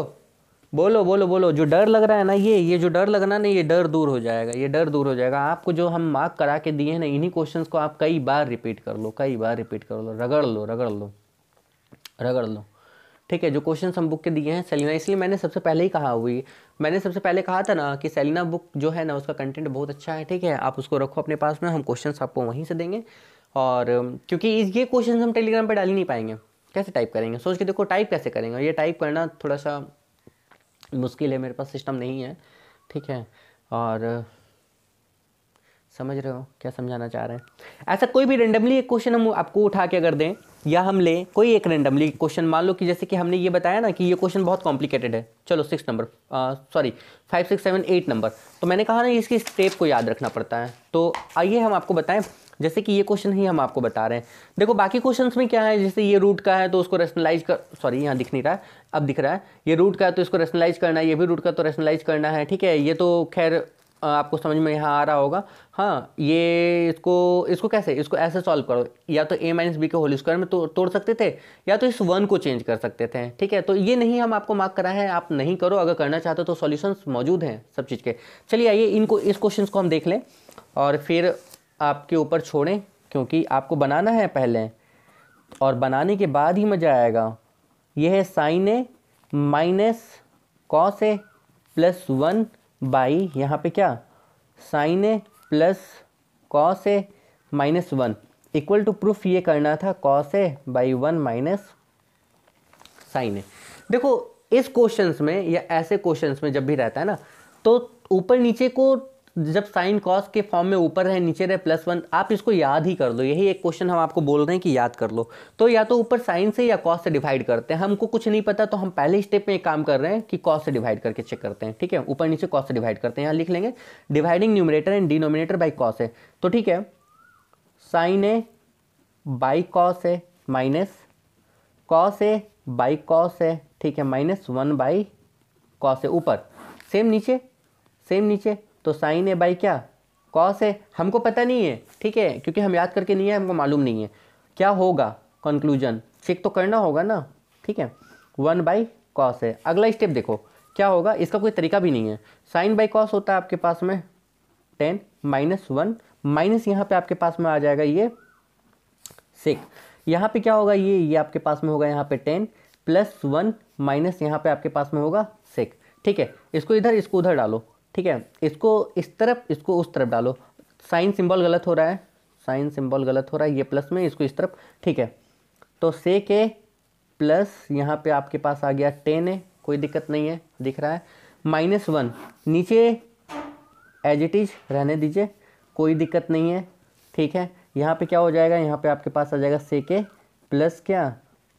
बोलो बोलो बोलो जो डर लग रहा है ना ये ये जो डर लगना ना ये डर दूर हो जाएगा ये डर दूर हो जाएगा आपको जो हम मार्क करा के दिए हैं ना इन्हीं क्वेश्चंस को आप कई बार रिपीट कर लो कई बार रिपीट कर लो रगड़ लो रगड़ लो रगड़ लो ठीक है जो क्वेश्चन हम बुक के दिए हैं सेलिना इसलिए मैंने सबसे पहले ही कहा हुई मैंने सबसे पहले कहा था ना कि सेलिना बुक जो है ना उसका कंटेंट बहुत अच्छा है ठीक है आप उसको रखो अपने पास में हम क्वेश्चन आपको वहीं से देंगे और क्योंकि ये क्वेश्चन हम टेलीग्राम पर डाल नहीं पाएंगे कैसे टाइप करेंगे सोच के देखो टाइप कैसे करेंगे ये टाइप करना थोड़ा सा मुश्किल है मेरे पास सिस्टम नहीं है ठीक है और समझ रहे हो क्या समझाना चाह रहे हैं ऐसा कोई भी रेंडमली एक क्वेश्चन हम आपको उठा के अगर दें या हम ले कोई एक रेंडमली क्वेश्चन मान लो कि जैसे कि हमने ये बताया ना कि ये क्वेश्चन बहुत कॉम्प्लिकेटेड है चलो six number sorry five six seven eight number तो मैंने कहा ना इसकी स्टेप को याद रखना पड़ता है तो आइए हम आपको बताएं जैसे कि ये क्वेश्चन ही हम आपको बता रहे हैं देखो बाकी क्वेश्चन में क्या है जैसे ये रूट का है तो उसको रेशनलाइज कर सॉरी यहाँ दिख नहीं रहा है अब दिख रहा है ये रूट का है तो इसको रेशनलाइज करना है ये भी रूट का तो रेशनलाइज करना है ठीक है ये तो खैर आपको समझ में यहाँ आ रहा होगा हाँ ये इसको इसको कैसे इसको ऐसे सॉल्व करो या तो ए माइनस बी के होल स्क्वायर में तो, तोड़ सकते थे या तो इस वन को चेंज कर सकते थे ठीक है तो ये नहीं हम आपको मार्क करा हैं आप नहीं करो अगर करना चाहते हो तो सॉल्यूशंस मौजूद हैं सब चीज़ के चलिए आइए इनको इस क्वेश्चन को हम देख लें और फिर आपके ऊपर छोड़ें क्योंकि आपको बनाना है पहले और बनाने के बाद ही मज़ा आएगा यह है sine A minus cos A plus one by यहाँ पे क्या sine A plus cos A minus one equal to proof ये करना था cos A by one minus sine A देखो इस क्वेश्चंस में या ऐसे क्वेश्चंस में जब भी रहता है ना तो ऊपर नीचे को जब साइन कॉस के फॉर्म में ऊपर है नीचे रहे प्लस वन आप इसको याद ही कर लो यही एक क्वेश्चन हम आपको बोल रहे हैं कि याद कर लो तो या तो ऊपर साइन से या कॉस से डिवाइड करते हैं हमको कुछ नहीं पता तो हम पहले स्टेप में एक काम कर रहे हैं कि कॉस से डिवाइड करके चेक करते हैं ठीक है ऊपर नीचे कॉस से डिवाइड करते हैं यहाँ लिख लेंगे dividing numerator and denominator by cos है तो ठीक है साइन ए बाई कॉस है minus cos A by cos है ठीक है माइनस वन बाई कॉस है ऊपर सेम नीचे सेम नीचे तो साइन है बाई क्या कॉस है हमको पता नहीं है ठीक है क्योंकि हम याद करके नहीं है हमको मालूम नहीं है क्या होगा कंक्लूजन चेक तो करना होगा ना ठीक है वन बाई कॉस है अगला स्टेप देखो क्या होगा इसका कोई तरीका भी नहीं है साइन बाई कॉस होता है आपके पास में टेन माइनस वन माइनस यहाँ पे आपके पास में आ जाएगा ये सिक्स यहाँ पे क्या होगा ये ये आपके पास में होगा यहाँ पे टेन प्लस वन माइनस यहाँ पे आपके पास में होगा सिक्स ठीक है इसको इधर इसको उधर डालो ठीक है इसको इस तरफ इसको उस तरफ डालो साइन सिंबल गलत हो रहा है साइन सिंबल गलत हो रहा है ये प्लस में इसको इस तरफ ठीक है तो से के प्लस यहाँ पे आपके पास आ गया टेन है कोई दिक्कत नहीं है दिख रहा है माइनस वन नीचे एज इट इज रहने दीजिए कोई दिक्कत नहीं है ठीक है यहाँ पे क्या हो जाएगा यहाँ पे आपके पास आ जाएगा से के प्लस क्या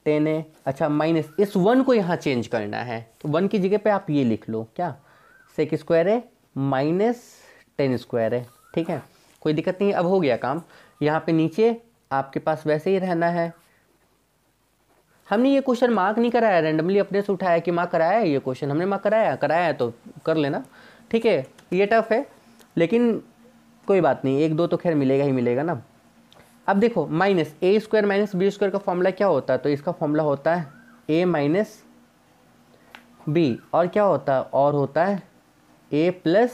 टेन है अच्छा माइनस इस वन को यहाँ चेंज करना है तो वन की जगह पे आप ये लिख लो क्या सेक स्क्वायर है माइनस टेन स्क्वायर है ठीक है कोई दिक्कत नहीं अब हो गया काम यहाँ पे नीचे आपके पास वैसे ही रहना है हमने ये क्वेश्चन मार्क नहीं कराया रेंडमली अपने से उठाया कि मार्क कराया ये क्वेश्चन हमने मार्क कराया कराया तो कर लेना ठीक है ये टफ है लेकिन कोई बात नहीं एक दो तो खैर मिलेगा ही मिलेगा ना अब देखो minus A square minus B square का फॉर्मूला क्या होता है तो इसका फॉर्मूला होता है ए माइनस बी और क्या होता है और होता है ए प्लस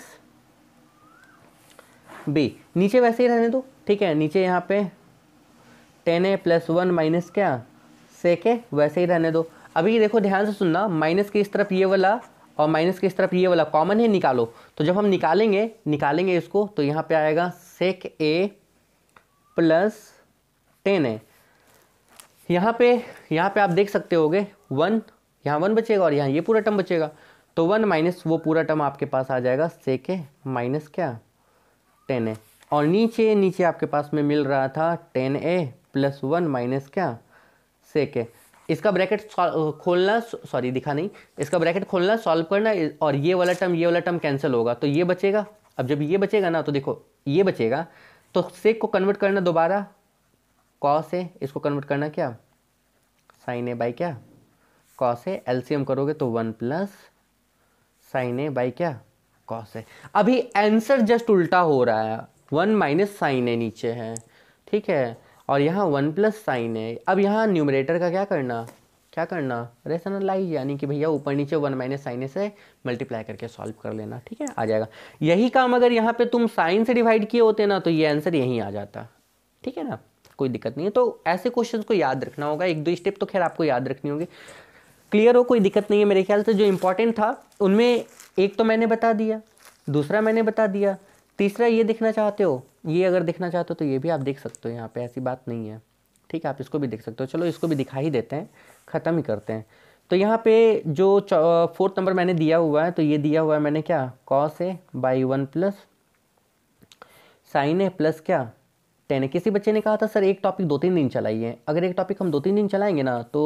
बी नीचे वैसे ही रहने दो ठीक है नीचे यहाँ पे tan A plus one minus क्या सेक है वैसे ही रहने दो अभी देखो ध्यान से सुनना माइनस के इस तरफ ये वाला और माइनस के इस तरफ ये वाला कॉमन है निकालो तो जब हम निकालेंगे निकालेंगे इसको तो यहाँ पे आएगा सेक ए प्लस टेन ए यहाँ पे यहाँ पे आप देख सकते होगे वन यहाँ वन बचेगा और यहाँ ये पूरा टर्म बचेगा तो वन माइनस वो पूरा टर्म आपके पास आ जाएगा सेक ए माइनस क्या टेन ए और नीचे नीचे आपके पास में मिल रहा था tan A plus one minus क्या सेक ए इसका ब्रैकेट खोलना सॉरी दिखा नहीं इसका ब्रैकेट खोलना सॉल्व करना और ये वाला टर्म ये वाला टर्म कैंसिल होगा तो ये बचेगा अब जब ये बचेगा ना तो देखो ये बचेगा तो सेक को कन्वर्ट करना दोबारा कॉस है इसको कन्वर्ट करना क्या साइन ए बाई क्या कॉस है एलसीएम करोगे तो one plus sine A by क्या कॉस ए अभी आंसर जस्ट उल्टा हो रहा है वन माइनस साइन ए नीचे है ठीक है और यहाँ वन प्लस साइन ए अब यहाँ न्यूमरेटर का क्या करना क्या करना रेशनलाइज यानी कि भैया ऊपर नीचे वन माइनस साइन से मल्टीप्लाई करके सॉल्व कर लेना ठीक है आ जाएगा यही काम अगर यहाँ पे तुम साइन से डिवाइड किए होते ना तो ये आंसर यहीं आ जाता ठीक है ना कोई दिक्कत नहीं है तो ऐसे क्वेश्चन को याद रखना होगा एक दो स्टेप तो खैर आपको याद रखनी होगी क्लियर हो कोई दिक्कत नहीं है मेरे ख्याल से जो इम्पोर्टेंट था उनमें एक तो मैंने बता दिया दूसरा मैंने बता दिया तीसरा ये देखना चाहते हो ये अगर देखना चाहते हो तो ये भी आप देख सकते हो यहाँ पे ऐसी बात नहीं है ठीक है आप इसको भी देख सकते हो चलो इसको भी दिखा ही देते हैं ख़त्म ही करते हैं तो यहाँ पे जो फोर्थ नंबर मैंने दिया हुआ है तो ये दिया हुआ है मैंने क्या cos A by one plus sine A plus क्या टेन है किसी बच्चे ने कहा था सर एक टॉपिक दो तीन दिन चलाइए अगर एक टॉपिक हम दो तीन दिन चलाएंगे ना तो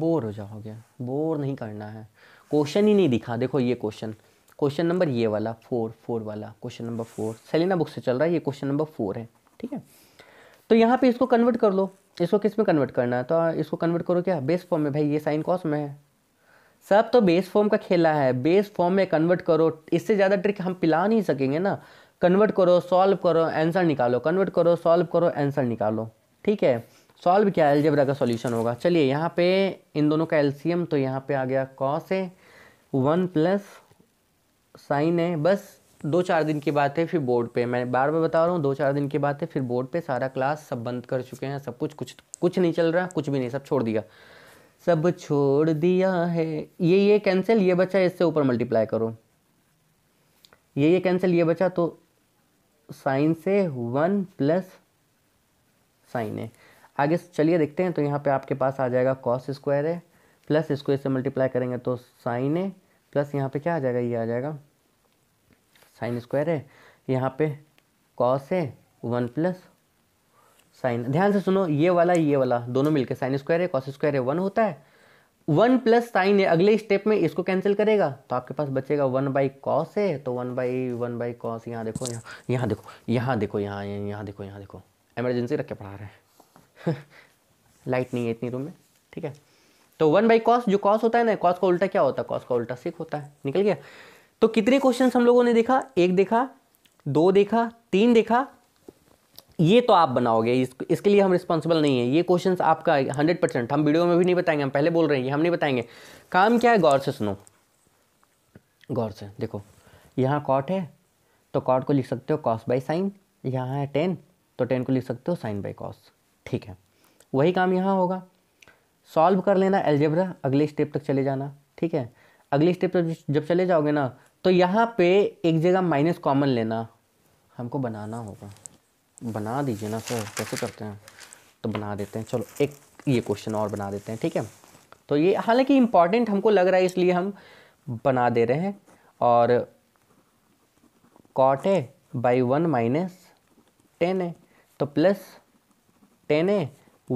बोर हो जाओगे बोर नहीं करना है क्वेश्चन ही नहीं दिखा देखो ये क्वेश्चन क्वेश्चन नंबर ये वाला फोर फोर वाला question number four Selina book से चल रहा है ये क्वेश्चन नंबर फोर है ठीक है तो यहाँ पे इसको कन्वर्ट कर लो इसको किस में कन्वर्ट करना है तो इसको कन्वर्ट करो क्या बेस फॉर्म में भाई ये साइन कॉस में है सब तो बेस फॉर्म का खेला है बेस फॉर्म में कन्वर्ट करो इससे ज़्यादा ट्रिक हम पिला नहीं सकेंगे ना कन्वर्ट करो सॉल्व करो आंसर निकालो कन्वर्ट करो सॉल्व करो आंसर निकालो ठीक है सॉल्व किया एलजेब्रा का सॉल्यूशन होगा चलिए यहाँ पे इन दोनों का एलसीएम तो यहाँ पे आ गया कॉस है वन प्लस साइन है बस दो चार दिन की बात है फिर बोर्ड पे मैं बार बार बता रहा हूँ दो चार दिन की बात है फिर बोर्ड पे सारा क्लास सब बंद कर चुके हैं सब कुछ कुछ कुछ नहीं चल रहा कुछ भी नहीं सब छोड़ दिया सब छोड़ दिया है ये ये कैंसिल ये बचा इससे ऊपर मल्टीप्लाई करो ये ये कैंसिल ये बचा तो साइन से वन प्लस साइन है आगे चलिए देखते हैं तो यहाँ पे आपके पास आ जाएगा कॉस स्क्वायर है प्लस इसको इससे मल्टीप्लाई करेंगे तो साइन है प्लस यहाँ पे क्या आ जाएगा ये आ जाएगा साइन स्क्वायर है यहाँ पे कॉस है वन प्लस साइन ध्यान से सुनो ये वाला ये वाला दोनों मिलकर साइन स्क्वायर है कॉस स्क्वायर है वन होता है वन प्लस साइन है अगले स्टेप में इसको कैंसिल करेगा तो आपके पास बचेगा वन बाई कॉस है तो one by one by cos यहाँ देखो यहाँ यहाँ देखो यहाँ देखो यहाँ यहाँ देखो यहाँ देखो एमरजेंसी रख के पढ़ा रहे हैं लाइट (laughs) नहीं है इतनी रूम में ठीक है तो वन बाई कॉस जो कॉस होता है ना कॉस का उल्टा क्या होता है कॉस का उल्टा सिक होता है निकल गया तो कितने क्वेश्चन हम लोगों ने देखा एक देखा दो देखा तीन देखा ये तो आप बनाओगे इस, इसके लिए हम रिस्पॉन्सिबल नहीं है ये क्वेश्चंस आपका हंड्रेड परसेंट हम वीडियो में भी नहीं बताएंगे हम पहले बोल रहे हैं हम नहीं बताएंगे काम क्या है गौर से सुनो गौर से देखो यहाँ कॉट है तो कॉट को लिख सकते हो कॉस बाई साइन यहाँ है टेन तो टेन को लिख सकते हो साइन बाई कॉस ठीक है वही काम यहाँ होगा सॉल्व कर लेना एल्जेब्रा अगले स्टेप तक चले जाना ठीक है अगले स्टेप तक जब चले जाओगे ना तो यहाँ पे एक जगह माइनस कॉमन लेना हमको बनाना होगा बना दीजिए ना सर कैसे करते हैं तो बना देते हैं चलो एक ये क्वेश्चन और बना देते हैं ठीक है तो ये हालांकि इम्पॉर्टेंट हमको लग रहा है इसलिए हम बना दे रहे हैं और कॉट है बाई वन माइनस टेन है तो plus tan A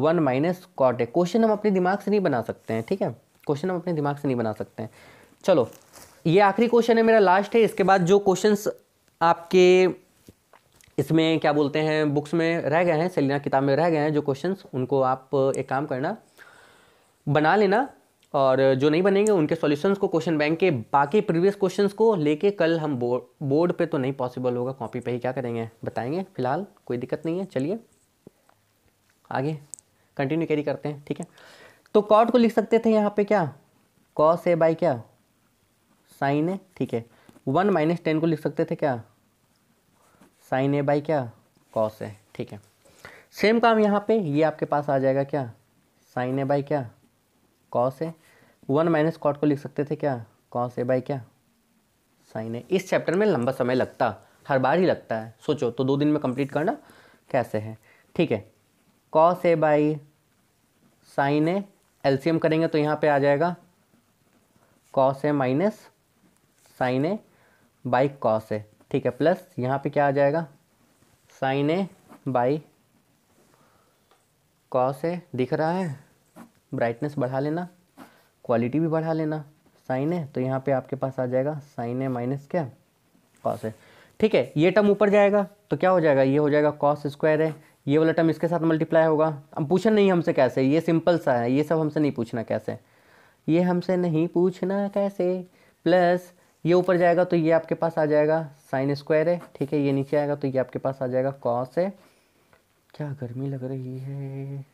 one minus cot A question हम अपने दिमाग से नहीं बना सकते हैं ठीक है क्वेश्चन हम अपने दिमाग से नहीं बना सकते हैं चलो ये आखिरी क्वेश्चन है मेरा लास्ट है इसके बाद जो क्वेश्चन आपके इसमें क्या बोलते हैं बुक्स में रह गए हैं सेलिना किताब में रह गए हैं जो क्वेश्चन उनको आप एक काम करना बना लेना और जो नहीं बनेंगे उनके सॉल्यूशंस को क्वेश्चन बैंक के बाकी प्रीवियस क्वेश्चंस को लेके कल हम बोर्ड बोर्ड पे तो नहीं पॉसिबल होगा कॉपी पे ही क्या करेंगे बताएंगे फिलहाल कोई दिक्कत नहीं है चलिए आगे कंटिन्यू कैरी करते हैं ठीक है तो कॉट को लिख सकते थे यहाँ पे क्या कॉस ए बाई क्या साइन ए ठीक है वन माइनस टेन को लिख सकते थे क्या साइन ए बाई क्या कॉस ए ठीक है सेम काम यहाँ पे ये आपके पास आ जाएगा क्या साइन ए बाई क्या cos A one minus cot को लिख सकते थे क्या कॉस ए बाई क्या साइन ए इस चैप्टर में लंबा समय लगता हर बार ही लगता है सोचो तो दो दिन में कंप्लीट करना कैसे है ठीक है cos A by sine A LCM करेंगे तो यहाँ पे आ जाएगा cos A minus sine A by cos A ठीक है प्लस यहाँ पे क्या आ जाएगा sine A by cos A दिख रहा है ब्राइटनेस बढ़ा लेना क्वालिटी भी बढ़ा लेना साइन ए तो यहाँ पे आपके पास आ जाएगा साइन ए माइनस क्या कॉस है ठीक है ये टर्म ऊपर जाएगा तो क्या हो जाएगा ये हो जाएगा कॉस स्क्वायर है ये वाला टर्म इसके साथ मल्टीप्लाई होगा अब पूछना नहीं हमसे कैसे ये सिंपल सा है ये सब हमसे नहीं पूछना कैसे ये हमसे नहीं पूछना कैसे प्लस ये ऊपर जाएगा तो ये आपके पास आ जाएगा साइन स्क्वायर है ठीक है ये नीचे आएगा तो ये आपके पास आ जाएगा कॉस है क्या गर्मी लग रही है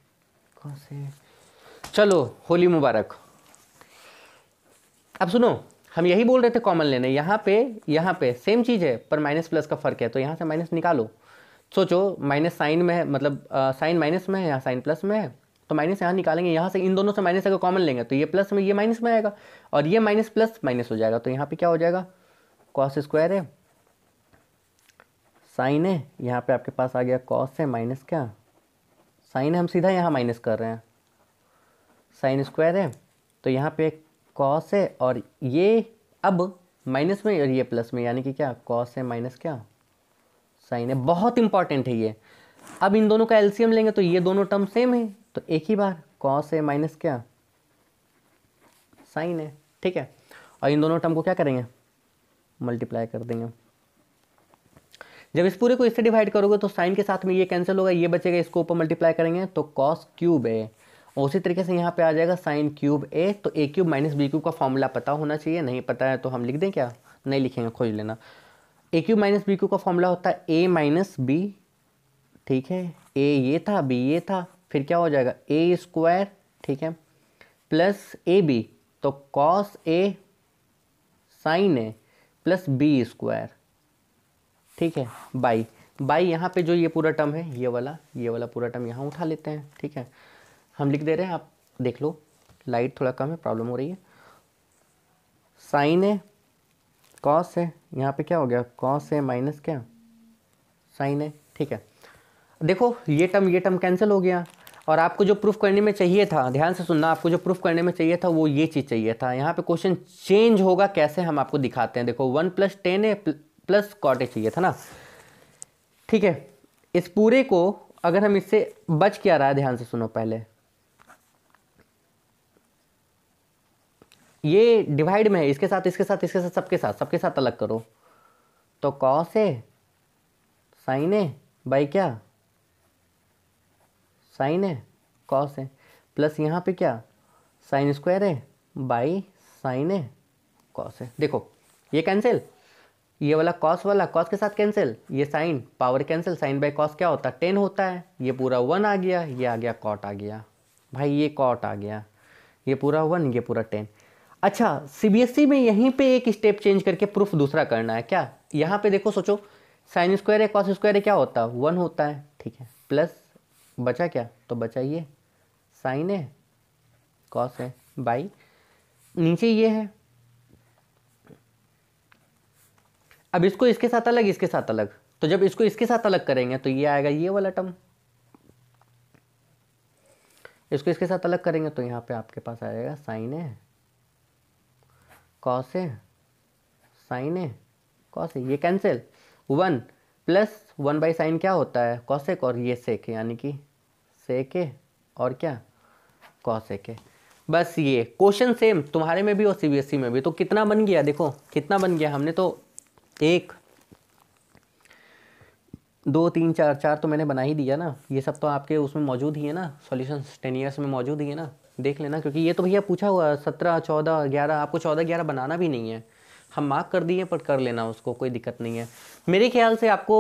कॉस है चलो होली मुबारक अब सुनो हम यही बोल रहे थे कॉमन लेने यहाँ पे यहाँ पे सेम चीज़ है पर माइनस प्लस का फर्क है तो यहाँ से माइनस निकालो सोचो माइनस साइन में है मतलब साइन माइनस में है यहाँ साइन प्लस में है तो माइनस यहाँ निकालेंगे यहाँ से इन दोनों से माइनस अगर कॉमन लेंगे तो ये प्लस में ये माइनस में आएगा और ये माइनस प्लस माइनस हो जाएगा तो यहाँ पे क्या हो जाएगा कॉस स्क्वायर है साइन है यहाँ पे आपके पास आ गया कॉस है माइनस क्या साइन है हम सीधा यहाँ माइनस कर रहे हैं साइन स्क्वायर है तो यहाँ पे कॉस है और ये अब माइनस में और ये प्लस में यानी कि क्या कॉस है माइनस क्या साइन है बहुत इंपॉर्टेंट है ये अब इन दोनों का एल्सियम लेंगे तो ये दोनों टर्म सेम है तो एक ही बार कॉस है माइनस क्या साइन है ठीक है और इन दोनों टर्म को क्या करेंगे मल्टीप्लाई कर देंगे जब इस पूरे को इससे डिवाइड करोगे तो साइन के साथ में ये कैंसिल होगा ये बचेगा इसको ऊपर मल्टीप्लाई करेंगे तो कॉस क्यूब ए उसी तरीके से यहाँ पे आ जाएगा साइन क्यूब ए तो A cube minus B cube का फॉर्मूला पता होना चाहिए नहीं पता है तो हम लिख दें क्या नहीं लिखेंगे खोज लेना A cube minus B cube का फॉर्मूला होता है ए माइनस बी ठीक है ए ये था बी ये था फिर क्या हो जाएगा ए स्क्वायर ठीक है प्लस ए बी तो cos A sine A plus B square ठीक है बाई बाई यहाँ पे जो ये पूरा टर्म है ये वाला ये वाला पूरा टर्म यहाँ उठा लेते हैं ठीक है हम लिख दे रहे हैं आप देख लो लाइट थोड़ा कम है प्रॉब्लम हो रही है साइन ए कॉस है यहाँ पे क्या हो गया कॉस है माइनस क्या साइन है ठीक है देखो ये टर्म ये टर्म कैंसिल हो गया और आपको जो प्रूफ करने में चाहिए था ध्यान से सुनना आपको जो प्रूफ करने में चाहिए था वो ये चीज़ चाहिए था यहाँ पे क्वेश्चन चेंज होगा कैसे हम आपको दिखाते हैं देखो वन प्लस टेन है प्लस कॉटे चाहिए था ना ठीक है इस पूरे को अगर हम इससे बच क्या रहा है ध्यान से सुनो पहले ये डिवाइड में है इसके साथ इसके साथ इसके साथ सबके साथ सबके साथ अलग करो तो कॉस है साइन है बाई क्या साइन है कॉस है प्लस यहाँ पे क्या साइन स्क्वायर है बाई साइन है कॉस है देखो ये कैंसिल ये वाला कॉस वाला कॉस के साथ कैंसिल ये sine power cancel sine by cos क्या होता है टेन होता है ये पूरा वन आ गया ये आ गया कॉट आ गया भाई ये कॉट आ गया ये पूरा वन ये पूरा टेन अच्छा सीबीएसई e में यहीं पे एक स्टेप चेंज करके प्रूफ दूसरा करना है क्या यहाँ पे देखो सोचो साइन स्क्वायर या कॉस स्क्वायर क्या होता है वन होता है ठीक है प्लस बचा क्या तो बचा ये साइन है कॉस है बाई नीचे ये है अब इसको इसके साथ अलग इसके साथ अलग तो जब इसको इसके साथ अलग करेंगे तो ये आएगा ये वाला टर्म इसको इसके साथ अलग करेंगे तो यहाँ पे आपके पास आ जाएगा साइन है कॉस है साइन है कॉस है ये cancel one plus one by sine क्या होता है कॉसेक और ये सेक है यानी कि सेक है और क्या कॉसेक है बस ये क्वेश्चन सेम तुम्हारे में भी और सीबीएसई e में भी तो कितना बन गया देखो कितना बन गया हमने तो एक दो तीन चार चार तो मैंने बना ही दिया ना ये सब तो आपके उसमें मौजूद ही है ना सॉल्यूशंस टेन ईयर्स में मौजूद ही है ना देख लेना क्योंकि ये तो भैया पूछा हुआ सत्रह चौदह ग्यारह आपको चौदह ग्यारह बनाना भी नहीं है हम मार्क कर दिए पर कर लेना उसको कोई दिक्कत नहीं है मेरे ख्याल से आपको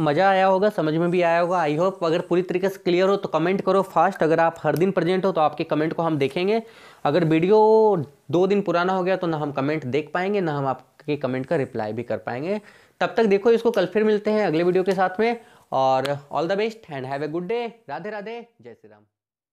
मज़ा आया होगा समझ में भी आया होगा आई होप अगर पूरी तरीके से क्लियर हो तो कमेंट करो फास्ट अगर आप हर दिन प्रेजेंट हो तो आपके कमेंट को हम देखेंगे अगर वीडियो दो दिन पुराना हो गया तो ना हम कमेंट देख पाएंगे ना हम आपके कमेंट का रिप्लाई भी कर पाएंगे तब तक देखो इसको कल फिर मिलते हैं अगले वीडियो के साथ में और all the best and have a good day Radhe Radhe जय श्री राम